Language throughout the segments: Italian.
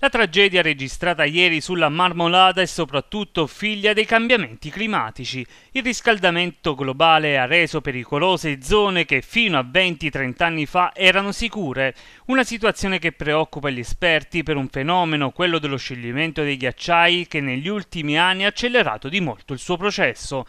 La tragedia registrata ieri sulla Marmolada è soprattutto figlia dei cambiamenti climatici. Il riscaldamento globale ha reso pericolose zone che fino a 20-30 anni fa erano sicure, una situazione che preoccupa gli esperti per un fenomeno, quello dello scioglimento dei ghiacciai, che negli ultimi anni ha accelerato di molto il suo processo.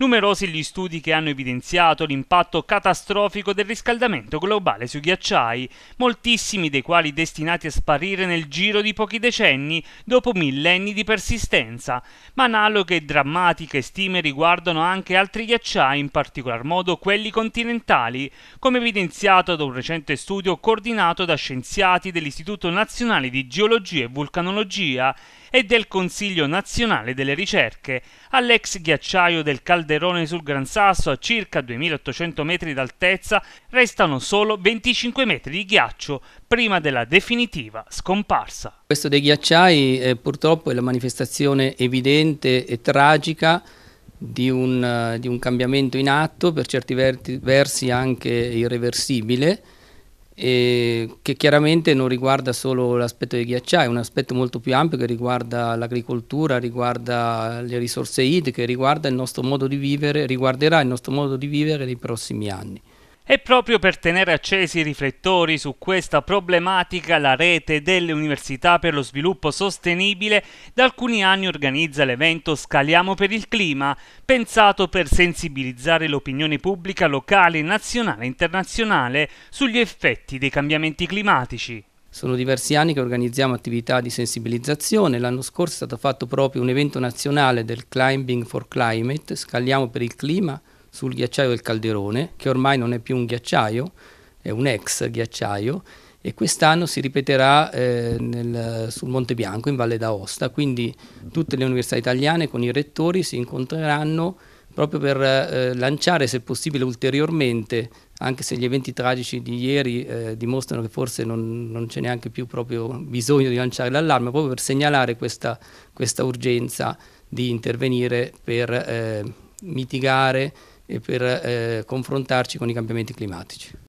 Numerosi gli studi che hanno evidenziato l'impatto catastrofico del riscaldamento globale sui ghiacciai, moltissimi dei quali destinati a sparire nel giro di pochi decenni dopo millenni di persistenza, ma analoghe e drammatiche stime riguardano anche altri ghiacciai, in particolar modo quelli continentali, come evidenziato da un recente studio coordinato da scienziati dell'Istituto Nazionale di Geologia e Vulcanologia e del Consiglio nazionale delle ricerche all'ex ghiacciaio del Calderone sul Gran Sasso a circa 2800 metri d'altezza restano solo 25 metri di ghiaccio prima della definitiva scomparsa. Questo dei ghiacciai eh, purtroppo è la manifestazione evidente e tragica di un, di un cambiamento in atto, per certi verti, versi anche irreversibile, eh, che chiaramente non riguarda solo l'aspetto dei ghiacciai, è un aspetto molto più ampio che riguarda l'agricoltura, riguarda le risorse idriche, riguarda il nostro modo di vivere, riguarderà il nostro modo di vivere nei prossimi anni. E proprio per tenere accesi i riflettori su questa problematica, la rete delle università per lo sviluppo sostenibile da alcuni anni organizza l'evento Scaliamo per il clima, pensato per sensibilizzare l'opinione pubblica locale, nazionale e internazionale sugli effetti dei cambiamenti climatici. Sono diversi anni che organizziamo attività di sensibilizzazione. L'anno scorso è stato fatto proprio un evento nazionale del Climbing for Climate, Scaliamo per il clima, sul ghiacciaio del Calderone, che ormai non è più un ghiacciaio, è un ex ghiacciaio, e quest'anno si ripeterà eh, nel, sul Monte Bianco in Valle d'Aosta, quindi tutte le università italiane con i rettori si incontreranno proprio per eh, lanciare se possibile ulteriormente, anche se gli eventi tragici di ieri eh, dimostrano che forse non, non c'è neanche più bisogno di lanciare l'allarme, proprio per segnalare questa, questa urgenza di intervenire per eh, mitigare e per eh, confrontarci con i cambiamenti climatici.